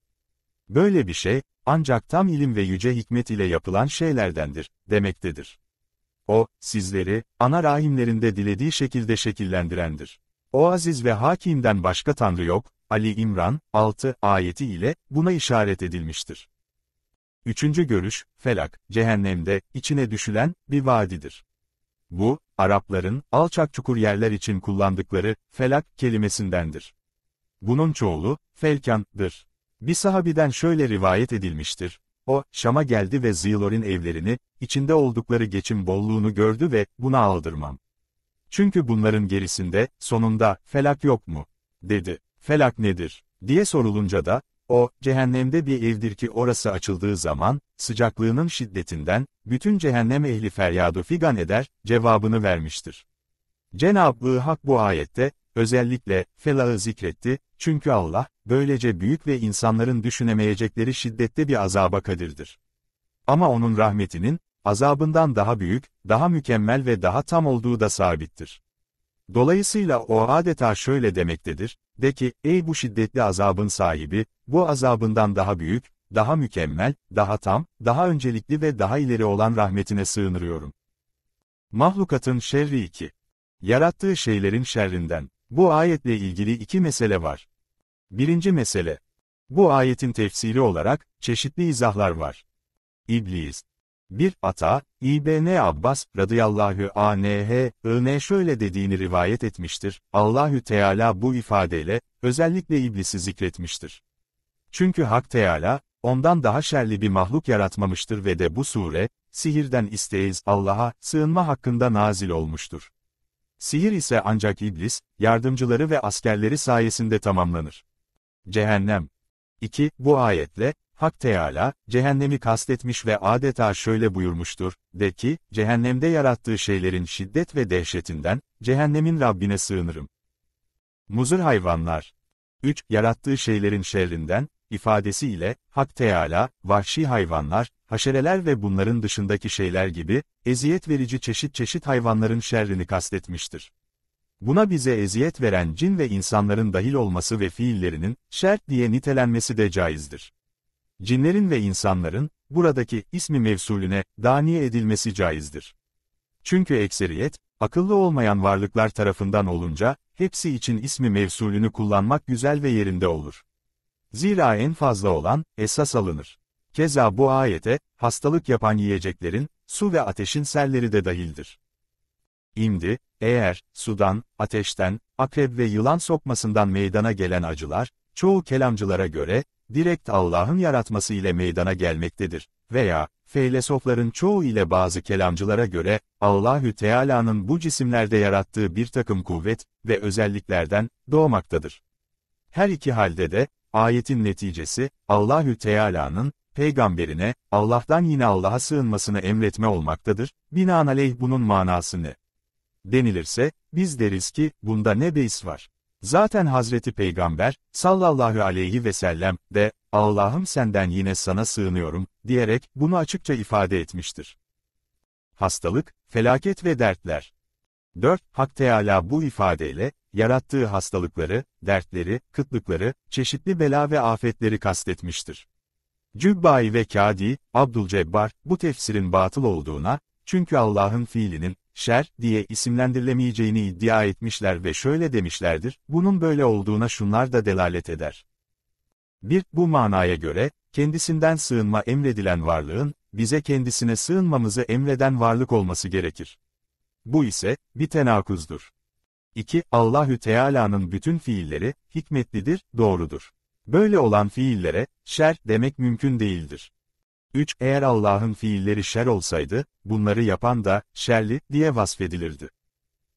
Böyle bir şey, ancak tam ilim ve yüce hikmet ile yapılan şeylerdendir, demektedir. O, sizleri, ana rahimlerinde dilediği şekilde şekillendirendir. O aziz ve hakimden başka tanrı yok, Ali İmran, 6 ayeti ile buna işaret edilmiştir. Üçüncü görüş, felak, cehennemde, içine düşülen, bir vadidir. Bu, Arapların, alçak çukur yerler için kullandıkları, felak, kelimesindendir. Bunun çoğulu, felkan'dır. Bir sahabiden şöyle rivayet edilmiştir, o, Şam'a geldi ve Zilor'in evlerini, içinde oldukları geçim bolluğunu gördü ve buna aldırmam. Çünkü bunların gerisinde, sonunda, felak yok mu? dedi. Felak nedir? diye sorulunca da, o, cehennemde bir evdir ki orası açıldığı zaman, sıcaklığının şiddetinden, bütün cehennem ehli feryadı figan eder, cevabını vermiştir. Cenab-ı Hak bu ayette, Özellikle, Felah'ı zikretti, çünkü Allah, böylece büyük ve insanların düşünemeyecekleri şiddette bir azaba kadirdir. Ama onun rahmetinin, azabından daha büyük, daha mükemmel ve daha tam olduğu da sabittir. Dolayısıyla o adeta şöyle demektedir, de ki, ey bu şiddetli azabın sahibi, bu azabından daha büyük, daha mükemmel, daha tam, daha öncelikli ve daha ileri olan rahmetine sığınıyorum. Mahlukatın şerri 2. Yarattığı şeylerin şerrinden. Bu ayetle ilgili iki mesele var. Birinci mesele. Bu ayetin tefsiri olarak, çeşitli izahlar var. İblis. bir Ata, İbn Abbas, radıyallahu anh, ın şöyle dediğini rivayet etmiştir, Allahü Teala bu ifadeyle, özellikle iblisi zikretmiştir. Çünkü Hak Teala, ondan daha şerli bir mahluk yaratmamıştır ve de bu sure, sihirden isteğiz Allah'a, sığınma hakkında nazil olmuştur. Sihir ise ancak iblis, yardımcıları ve askerleri sayesinde tamamlanır. Cehennem 2. Bu ayetle, Hak Teala, cehennemi kastetmiş ve adeta şöyle buyurmuştur, de ki, cehennemde yarattığı şeylerin şiddet ve dehşetinden, cehennemin Rabbine sığınırım. Muzur hayvanlar. 3. Yarattığı şeylerin şerrinden, ifadesiyle, Hak Teala, vahşi hayvanlar, haşereler ve bunların dışındaki şeyler gibi, eziyet verici çeşit çeşit hayvanların şerrini kastetmiştir. Buna bize eziyet veren cin ve insanların dahil olması ve fiillerinin, şert diye nitelenmesi de caizdir. Cinlerin ve insanların, buradaki ismi mevsulüne, daniye edilmesi caizdir. Çünkü ekseriyet, akıllı olmayan varlıklar tarafından olunca, hepsi için ismi mevsulünü kullanmak güzel ve yerinde olur. Zira en fazla olan, esas alınır. Keza bu ayete, hastalık yapan yiyeceklerin, su ve ateşin selleri de dahildir. İmdi, eğer, sudan, ateşten, akrep ve yılan sokmasından meydana gelen acılar, çoğu kelamcılara göre, direkt Allah'ın yaratması ile meydana gelmektedir. Veya, feylesofların çoğu ile bazı kelamcılara göre, Allahü Teala'nın bu cisimlerde yarattığı bir takım kuvvet ve özelliklerden doğmaktadır. Her iki halde de, Ayetin neticesi, Allahü Teala'nın, peygamberine, Allah'tan yine Allah'a sığınmasını emretme olmaktadır, binaenaleyh bunun manasını. Denilirse, biz deriz ki, bunda ne beis var? Zaten Hazreti Peygamber, sallallahu aleyhi ve sellem, de, Allah'ım senden yine sana sığınıyorum, diyerek, bunu açıkça ifade etmiştir. Hastalık, felaket ve dertler. 4. Hak Teala bu ifadeyle, yarattığı hastalıkları, dertleri, kıtlıkları, çeşitli bela ve afetleri kastetmiştir. Cübbai ve Kadi, Abdülcebbar, bu tefsirin batıl olduğuna, çünkü Allah'ın fiilinin, şer, diye isimlendirilemeyeceğini iddia etmişler ve şöyle demişlerdir, bunun böyle olduğuna şunlar da delalet eder. 1. Bu manaya göre, kendisinden sığınma emredilen varlığın, bize kendisine sığınmamızı emreden varlık olması gerekir. Bu ise, bir tenakuzdur. 2. Allahü Teala'nın bütün fiilleri, hikmetlidir, doğrudur. Böyle olan fiillere, şer demek mümkün değildir. 3. Eğer Allah'ın fiilleri şer olsaydı, bunları yapan da, şerli, diye vasfedilirdi.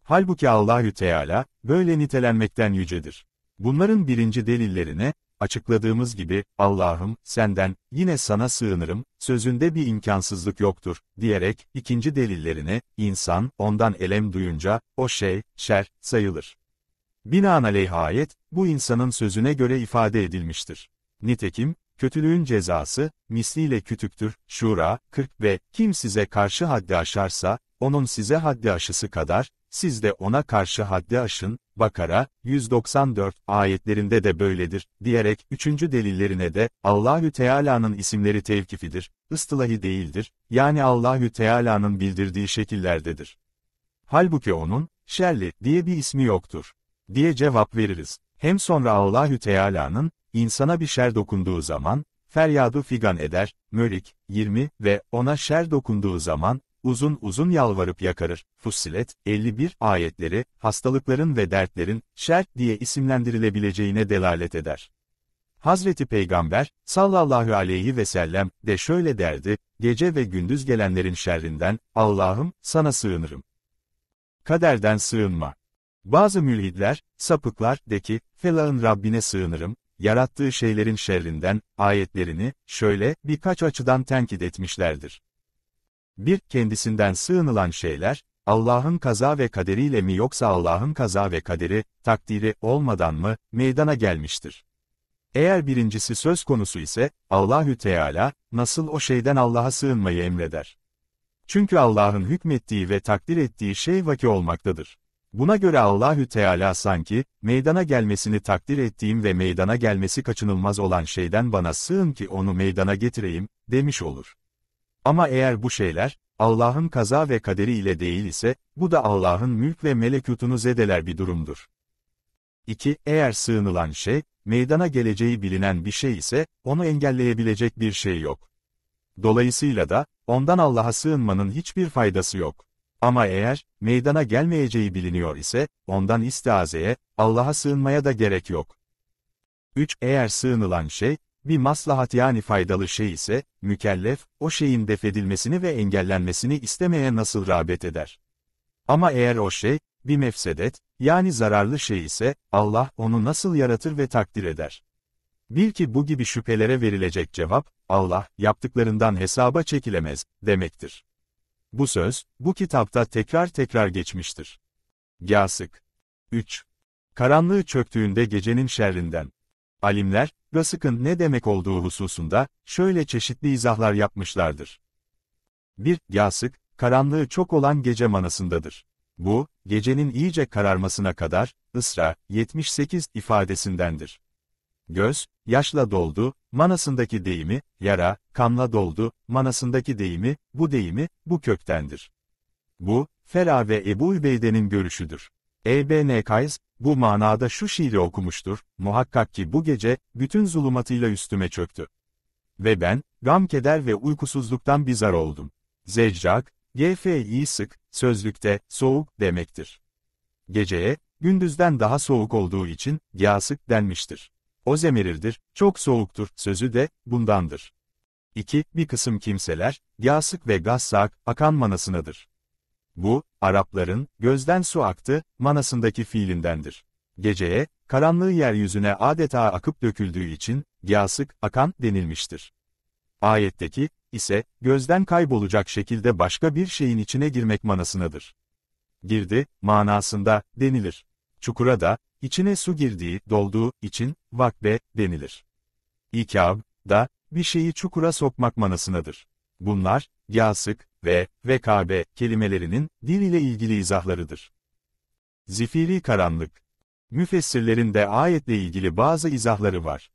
Halbuki Allahü Teala, böyle nitelenmekten yücedir. Bunların birinci delillerine, açıkladığımız gibi, Allah'ım, senden, yine sana sığınırım, sözünde bir imkansızlık yoktur, diyerek, ikinci delillerine, insan, ondan elem duyunca, o şey, şer, sayılır. Binaenaleyh ayet, bu insanın sözüne göre ifade edilmiştir. Nitekim, kötülüğün cezası, misliyle kütüktür, Şura, kırk ve, kim size karşı haddi aşarsa, onun size haddi aşısı kadar, siz de ona karşı haddi aşın, Bakara 194 ayetlerinde de böyledir diyerek üçüncü delillerine de Allahü Teala'nın isimleri tevkifidir, ıstılahi değildir. Yani Allahü Teala'nın bildirdiği şekillerdedir. Halbuki onun şerli diye bir ismi yoktur diye cevap veririz. Hem sonra Allahü Teala'nın insana bir şer dokunduğu zaman feryadu figan eder, Mölik 20 ve ona şer dokunduğu zaman uzun uzun yalvarıp yakarır. Fussilet, 51 ayetleri, hastalıkların ve dertlerin, şer diye isimlendirilebileceğine delalet eder. Hazreti Peygamber, sallallahu aleyhi ve sellem, de şöyle derdi, gece ve gündüz gelenlerin şerrinden, Allah'ım, sana sığınırım. Kaderden sığınma. Bazı mülhidler, sapıklar, de ki, felağın Rabbine sığınırım, yarattığı şeylerin şerrinden, ayetlerini, şöyle, birkaç açıdan tenkit etmişlerdir. 1. Kendisinden sığınılan şeyler, Allah'ın kaza ve kaderiyle mi yoksa Allah'ın kaza ve kaderi, takdiri olmadan mı, meydana gelmiştir? Eğer birincisi söz konusu ise, Allahü Teala, nasıl o şeyden Allah'a sığınmayı emreder? Çünkü Allah'ın hükmettiği ve takdir ettiği şey vaki olmaktadır. Buna göre Allahü Teala sanki, meydana gelmesini takdir ettiğim ve meydana gelmesi kaçınılmaz olan şeyden bana sığın ki onu meydana getireyim, demiş olur. Ama eğer bu şeyler, Allah'ın kaza ve kaderi ile değil ise, bu da Allah'ın mülk ve melekutunu zedeler bir durumdur. 2. Eğer sığınılan şey, meydana geleceği bilinen bir şey ise, onu engelleyebilecek bir şey yok. Dolayısıyla da, ondan Allah'a sığınmanın hiçbir faydası yok. Ama eğer, meydana gelmeyeceği biliniyor ise, ondan istiazeye, Allah'a sığınmaya da gerek yok. 3. Eğer sığınılan şey, bir maslahat yani faydalı şey ise, mükellef, o şeyin defedilmesini ve engellenmesini istemeye nasıl rağbet eder? Ama eğer o şey, bir mefsedet, yani zararlı şey ise, Allah onu nasıl yaratır ve takdir eder? Bil ki bu gibi şüphelere verilecek cevap, Allah, yaptıklarından hesaba çekilemez, demektir. Bu söz, bu kitapta tekrar tekrar geçmiştir. Gasık 3. Karanlığı çöktüğünde gecenin şerrinden. Alimler, Gasık'ın ne demek olduğu hususunda, şöyle çeşitli izahlar yapmışlardır. 1. Gasık, karanlığı çok olan gece manasındadır. Bu, gecenin iyice kararmasına kadar, ısra, 78 ifadesindendir. Göz, yaşla doldu, manasındaki deyimi, yara, kanla doldu, manasındaki deyimi, bu deyimi, bu köktendir. Bu, Fera ve Ebu Übeyde'nin görüşüdür. E.B.N. Kays, bu manada şu şiiri okumuştur, muhakkak ki bu gece, bütün zulumatıyla üstüme çöktü. Ve ben, gam keder ve uykusuzluktan bizar oldum. Zeccak, i sık, sözlükte, soğuk demektir. Geceye, gündüzden daha soğuk olduğu için, yasık denmiştir. O zemirirdir, çok soğuktur, sözü de, bundandır. 2. Bir kısım kimseler, yasık ve gassak, akan manasınadır. Bu, Arapların, gözden su aktı, manasındaki fiilindendir. Geceye, karanlığı yeryüzüne adeta akıp döküldüğü için, yasık, akan, denilmiştir. Ayetteki, ise, gözden kaybolacak şekilde başka bir şeyin içine girmek manasınadır. Girdi, manasında, denilir. Çukura da, içine su girdiği, dolduğu, için, vakbe, denilir. İkab, da, bir şeyi çukura sokmak manasınadır. Bunlar, yasık ve vekabe kelimelerinin din ile ilgili izahlarıdır. Zifiri karanlık. Müfessirlerin de ayetle ilgili bazı izahları var.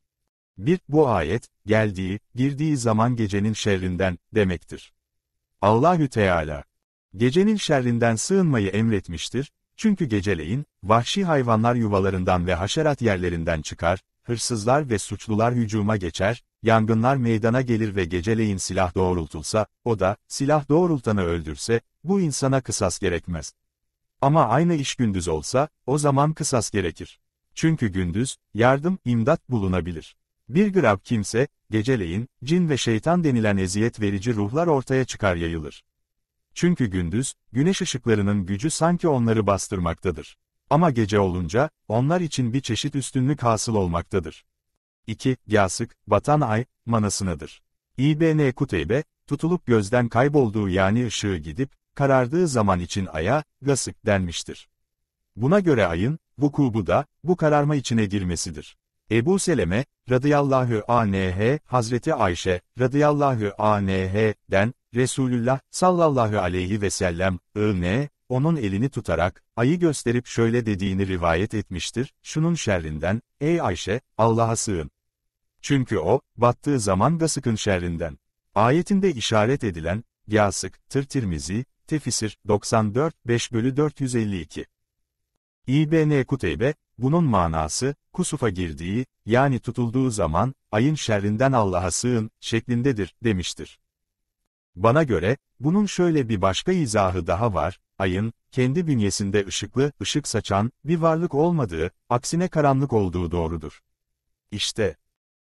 Bir, bu ayet, geldiği, girdiği zaman gecenin şerrinden, demektir. Allahü Teala, gecenin şerrinden sığınmayı emretmiştir, çünkü geceleyin, vahşi hayvanlar yuvalarından ve haşerat yerlerinden çıkar, hırsızlar ve suçlular hücuma geçer, yangınlar meydana gelir ve geceleyin silah doğrultulsa, o da, silah doğrultanı öldürse, bu insana kısas gerekmez. Ama aynı iş gündüz olsa, o zaman kısas gerekir. Çünkü gündüz, yardım, imdat bulunabilir. Bir grab kimse, geceleyin, cin ve şeytan denilen eziyet verici ruhlar ortaya çıkar yayılır. Çünkü gündüz, güneş ışıklarının gücü sanki onları bastırmaktadır. Ama gece olunca, onlar için bir çeşit üstünlük hasıl olmaktadır. 2. Yasık, batan ay, manasınadır. İbn Kuteybe, tutulup gözden kaybolduğu yani ışığı gidip, karardığı zaman için aya, gasık denmiştir. Buna göre ayın, bu vukubu da, bu kararma içine girmesidir. Ebu Seleme, radıyallahu anh, Hazreti Ayşe, radıyallahu den Resulullah sallallahu aleyhi ve sellem, ın, onun elini tutarak, ayı gösterip şöyle dediğini rivayet etmiştir, şunun şerrinden, ey Ayşe, Allah'a sığın. Çünkü o, battığı zaman gasıkın şerrinden. Ayetinde işaret edilen, Yasık, Tır Tirmizi, Tefisir, 94, 5 bölü 452. İbn Kuteybe, bunun manası, kusufa girdiği, yani tutulduğu zaman, ayın şerrinden Allah'a sığın, şeklindedir, demiştir. Bana göre, bunun şöyle bir başka izahı daha var, ayın, kendi bünyesinde ışıklı, ışık saçan, bir varlık olmadığı, aksine karanlık olduğu doğrudur. İşte,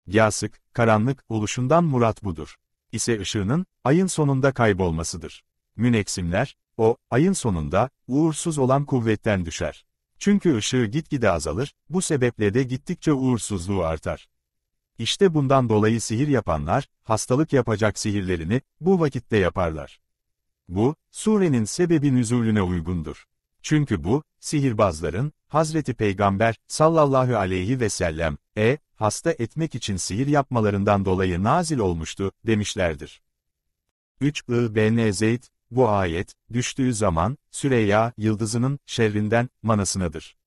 Yasık, karanlık oluşundan murat budur. İse ışığının, ayın sonunda kaybolmasıdır. Müneksimler, o, ayın sonunda, uğursuz olan kuvvetten düşer. Çünkü ışığı gitgide azalır, bu sebeple de gittikçe uğursuzluğu artar. İşte bundan dolayı sihir yapanlar, hastalık yapacak sihirlerini, bu vakitte yaparlar. Bu, surenin sebebi nüzulüne uygundur. Çünkü bu, sihirbazların, Hazreti Peygamber, sallallahu aleyhi ve sellem, e, hasta etmek için sihir yapmalarından dolayı nazil olmuştu, demişlerdir. 3. İbn Zeyd, bu ayet, düştüğü zaman, Süreyya, yıldızının, şerrinden, manasınadır.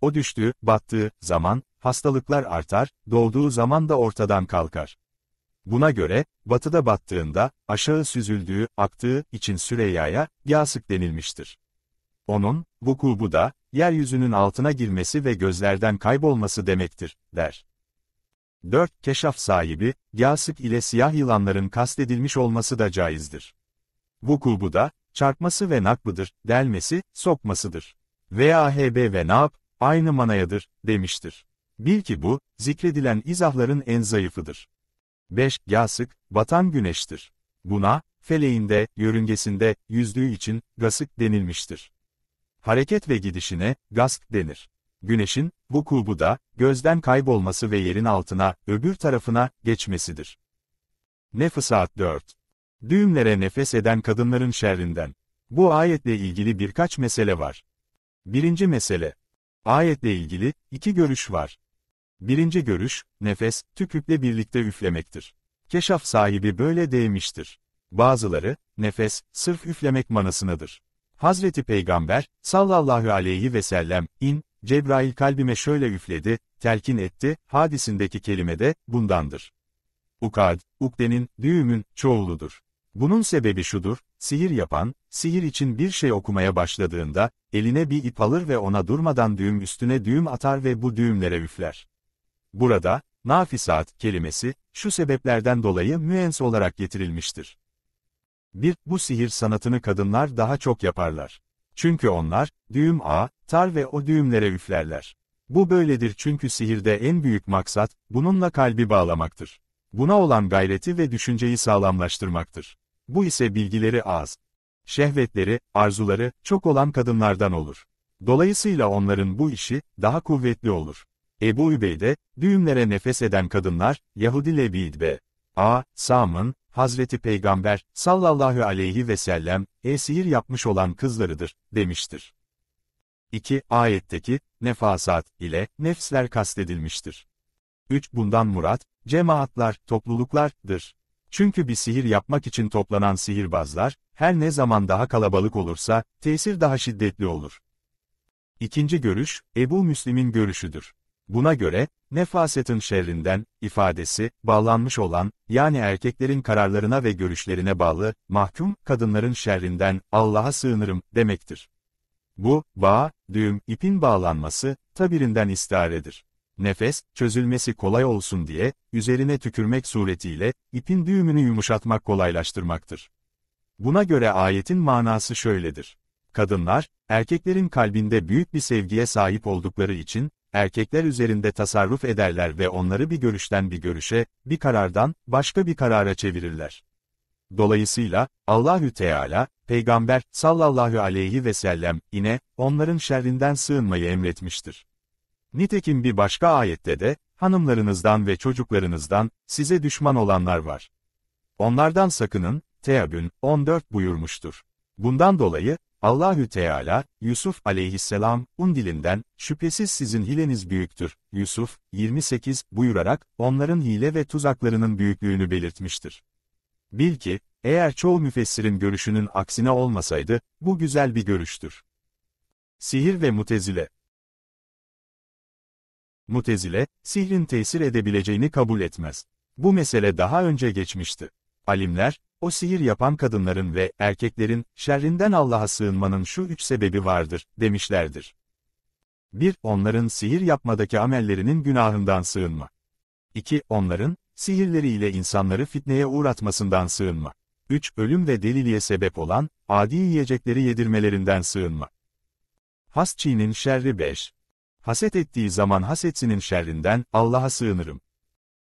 O düştüğü, battığı, zaman, hastalıklar artar, doğduğu zaman da ortadan kalkar. Buna göre, batıda battığında, aşağı süzüldüğü, aktığı için Süreyya'ya, yasık denilmiştir. Onun, vukubu da, yeryüzünün altına girmesi ve gözlerden kaybolması demektir, der. 4. Keşaf sahibi, yasık ile siyah yılanların kastedilmiş olması da caizdir. Vukubu da, çarpması ve nakbıdır, delmesi, sokmasıdır. Veya hb ve nab, aynı manayadır, demiştir. Bil ki bu, zikredilen izahların en zayıfıdır. 5. Yasık, batan güneştir. Buna, feleğinde, yörüngesinde, yüzdüğü için, gasık denilmiştir. Hareket ve gidişine, gasp denir. Güneşin, bu da gözden kaybolması ve yerin altına, öbür tarafına, geçmesidir. Nefısat 4. Düğümlere nefes eden kadınların şerrinden. Bu ayetle ilgili birkaç mesele var. Birinci mesele. Ayetle ilgili, iki görüş var. Birinci görüş, nefes, tükürükle birlikte üflemektir. Keşaf sahibi böyle demiştir. Bazıları, nefes, sırf üflemek manasınadır. Hazreti Peygamber, sallallahu aleyhi ve sellem, in, Cebrail kalbime şöyle üfledi, telkin etti, hadisindeki kelime de, bundandır. Ukad, ukdenin, düğümün, çoğuludur. Bunun sebebi şudur, sihir yapan, sihir için bir şey okumaya başladığında, eline bir ip alır ve ona durmadan düğüm üstüne düğüm atar ve bu düğümlere üfler. Burada, nafisat kelimesi, şu sebeplerden dolayı müens olarak getirilmiştir. 1. Bu sihir sanatını kadınlar daha çok yaparlar. Çünkü onlar, düğüm a, tar ve o düğümlere üflerler. Bu böyledir çünkü sihirde en büyük maksat, bununla kalbi bağlamaktır. Buna olan gayreti ve düşünceyi sağlamlaştırmaktır. Bu ise bilgileri az, şehvetleri, arzuları, çok olan kadınlardan olur. Dolayısıyla onların bu işi, daha kuvvetli olur. Ebu Übeyde, düğümlere nefes eden kadınlar, Yahudi Lebid ve A. Sam'ın, Hazreti Peygamber, sallallahu aleyhi ve sellem, esir yapmış olan kızlarıdır, demiştir. 2. Ayetteki, nefasat ile, nefsler kastedilmiştir. 3. Bundan murat, cemaatlar, topluluklardır. Çünkü bir sihir yapmak için toplanan sihirbazlar, her ne zaman daha kalabalık olursa, tesir daha şiddetli olur. İkinci görüş, Ebu Müslim'in görüşüdür. Buna göre, nefasetin şerrinden, ifadesi, bağlanmış olan, yani erkeklerin kararlarına ve görüşlerine bağlı, mahkum, kadınların şerrinden, Allah'a sığınırım, demektir. Bu, bağ, düğüm, ipin bağlanması, tabirinden istaredir. Nefes, çözülmesi kolay olsun diye, üzerine tükürmek suretiyle, ipin düğümünü yumuşatmak kolaylaştırmaktır. Buna göre ayetin manası şöyledir. Kadınlar, erkeklerin kalbinde büyük bir sevgiye sahip oldukları için, erkekler üzerinde tasarruf ederler ve onları bir görüşten bir görüşe, bir karardan başka bir karara çevirirler. Dolayısıyla Allahü Teala peygamber sallallahu aleyhi ve sellem ine onların şerrinden sığınmayı emretmiştir. Nitekim bir başka ayette de hanımlarınızdan ve çocuklarınızdan size düşman olanlar var. Onlardan sakının, Teabün 14 buyurmuştur. Bundan dolayı, Allahü Teala, Yusuf aleyhisselam, un dilinden, şüphesiz sizin hileniz büyüktür, Yusuf, 28, buyurarak, onların hile ve tuzaklarının büyüklüğünü belirtmiştir. Bil ki, eğer çoğu müfessirin görüşünün aksine olmasaydı, bu güzel bir görüştür. Sihir ve mutezile Mutezile, sihrin tesir edebileceğini kabul etmez. Bu mesele daha önce geçmişti. Alimler, o sihir yapan kadınların ve erkeklerin şerrinden Allah'a sığınmanın şu üç sebebi vardır, demişlerdir. 1. Onların sihir yapmadaki amellerinin günahından sığınma. 2. Onların, sihirleriyle insanları fitneye uğratmasından sığınma. 3. Ölüm ve deliliğe sebep olan, adi yiyecekleri yedirmelerinden sığınma. Hasçinin şerri 5. Haset ettiği zaman hasetsinin şerrinden Allah'a sığınırım.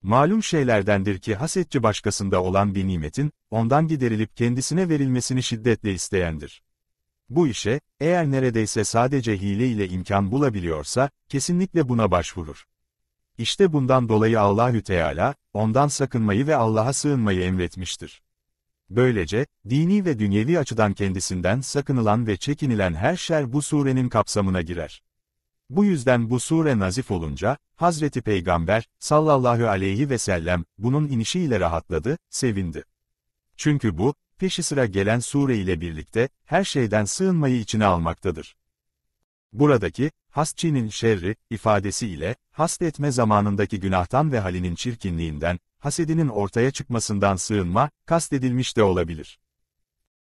Malum şeylerdendir ki hasetçi başkasında olan bir nimetin, ondan giderilip kendisine verilmesini şiddetle isteyendir. Bu işe, eğer neredeyse sadece hile ile imkan bulabiliyorsa, kesinlikle buna başvurur. İşte bundan dolayı Allahü Teala, ondan sakınmayı ve Allah'a sığınmayı emretmiştir. Böylece, dini ve dünyevi açıdan kendisinden sakınılan ve çekinilen her şer bu surenin kapsamına girer. Bu yüzden bu sure nazif olunca, Hazreti Peygamber, sallallahu aleyhi ve sellem, bunun inişiyle rahatladı, sevindi. Çünkü bu, peşi sıra gelen sure ile birlikte, her şeyden sığınmayı içine almaktadır. Buradaki, hasçinin şerri, ifadesi ile, hast etme zamanındaki günahtan ve halinin çirkinliğinden, hasedinin ortaya çıkmasından sığınma, kastedilmiş de olabilir.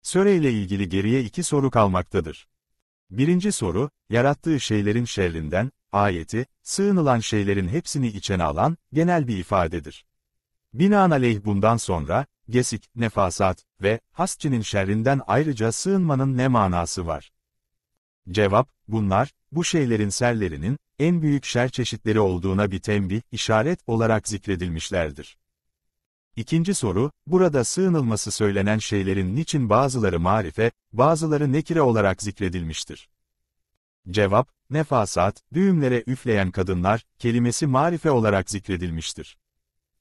Söre ile ilgili geriye iki soru kalmaktadır. Birinci soru, yarattığı şeylerin şerrinden, ayeti, sığınılan şeylerin hepsini içine alan, genel bir ifadedir. Binaenaleyh bundan sonra, gesik, nefasat ve hasçinin şerrinden ayrıca sığınmanın ne manası var? Cevap, bunlar, bu şeylerin serlerinin, en büyük şer çeşitleri olduğuna bir tembih, işaret olarak zikredilmişlerdir. İkinci soru, burada sığınılması söylenen şeylerin niçin bazıları marife, bazıları nekire olarak zikredilmiştir? Cevap, nefasat, düğümlere üfleyen kadınlar, kelimesi marife olarak zikredilmiştir.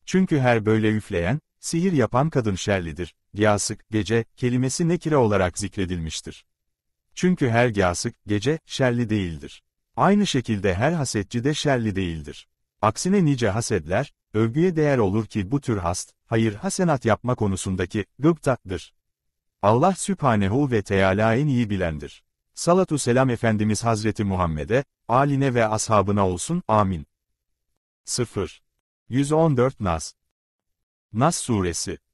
Çünkü her böyle üfleyen, sihir yapan kadın şerlidir, giyasık, gece, kelimesi nekire olarak zikredilmiştir. Çünkü her giyasık, gece, şerli değildir. Aynı şekilde her hasetçi de şerli değildir. Aksine nice hasedler, övgüye değer olur ki bu tür hast, hayır hasenat yapma konusundaki gıptadır. Allah Sübhanehu ve Teala en iyi bilendir. Salatu selam Efendimiz Hazreti Muhammed'e, aline ve ashabına olsun, amin. 0. 114 Nas Nas Suresi